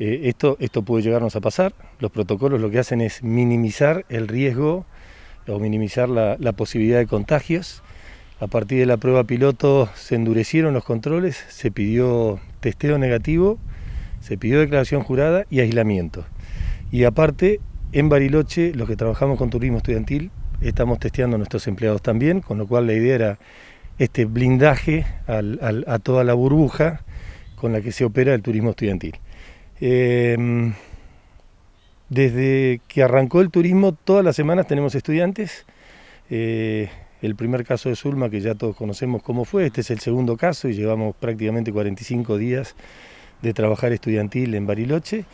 Eh, esto, esto puede llegarnos a pasar. Los protocolos lo que hacen es minimizar el riesgo o minimizar la, posibilidad de contagios. A partir de la prueba piloto se endurecieron los controles, se pidió testeo negativo, se pidió declaración jurada y aislamiento. Y aparte, en Bariloche, los que trabajamos con turismo estudiantil, estamos testeando a nuestros empleados también, con lo cual la idea era este blindaje a toda la burbuja con la que se opera el turismo estudiantil. Em, desde que arrancó el turismo, todas las semanas tenemos estudiantes. Eh, el primer caso de Zulma, que ya todos conocemos cómo fue, este es el segundo caso y llevamos prácticamente 45 días de trabajar estudiantil en Bariloche.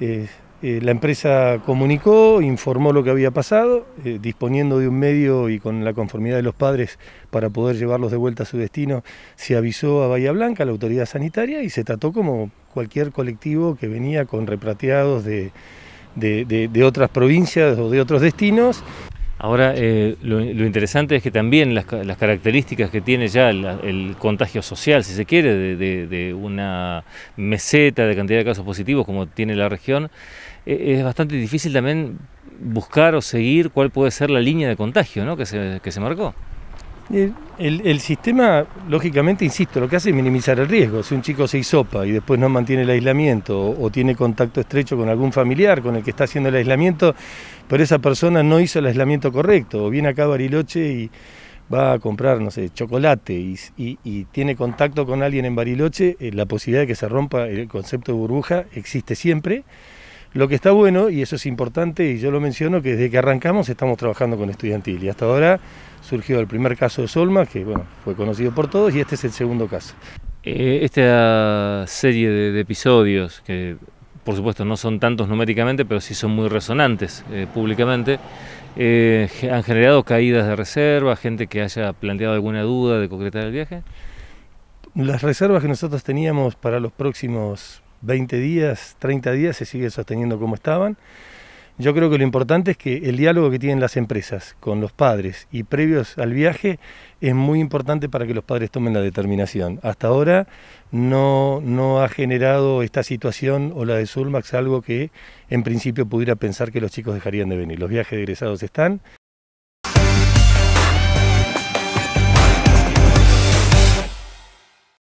Eh, eh, la empresa comunicó, informó lo que había pasado, eh, disponiendo de un medio y con la conformidad de los padres para poder llevarlos de vuelta a su destino, se avisó a Bahía Blanca, a la autoridad sanitaria, y se trató como cualquier colectivo que venía con reprateados de otras provincias o de otros destinos. Ahora, eh, lo, interesante es que también las, características que tiene ya el, contagio social, si se quiere, de, una meseta de cantidad de casos positivos como tiene la región, e, es bastante difícil también buscar o seguir cuál puede ser la línea de contagio que se marcó. El, sistema, lógicamente, insisto, lo que hace es minimizar el riesgo. Si un chico se hisopa y después no mantiene el aislamiento o, tiene contacto estrecho con algún familiar con el que está haciendo el aislamiento, pero esa persona no hizo el aislamiento correcto, o viene acá a Bariloche y va a comprar, no sé, chocolate y, tiene contacto con alguien en Bariloche, eh, la posibilidad de que se rompa el concepto de burbuja existe siempre. Lo que está bueno, y eso es importante, y yo lo menciono, que desde que arrancamos estamos trabajando con estudiantil. Y hasta ahora surgió el primer caso de Solma, que bueno, fue conocido por todos, y este es el segundo caso. Eh, esta serie de, episodios, que por supuesto no son tantos numéricamente, pero sí son muy resonantes eh, públicamente, eh, han generado caídas de reserva, gente que haya planteado alguna duda de concretar el viaje. Las reservas que nosotros teníamos para los próximos 20 días, 30 días, se sigue sosteniendo como estaban. Yo creo que lo importante es que el diálogo que tienen las empresas con los padres y previos al viaje es muy importante para que los padres tomen la determinación. Hasta ahora no, ha generado esta situación o la de Sulmax algo que en principio pudiera pensar que los chicos dejarían de venir. Los viajes de egresados están.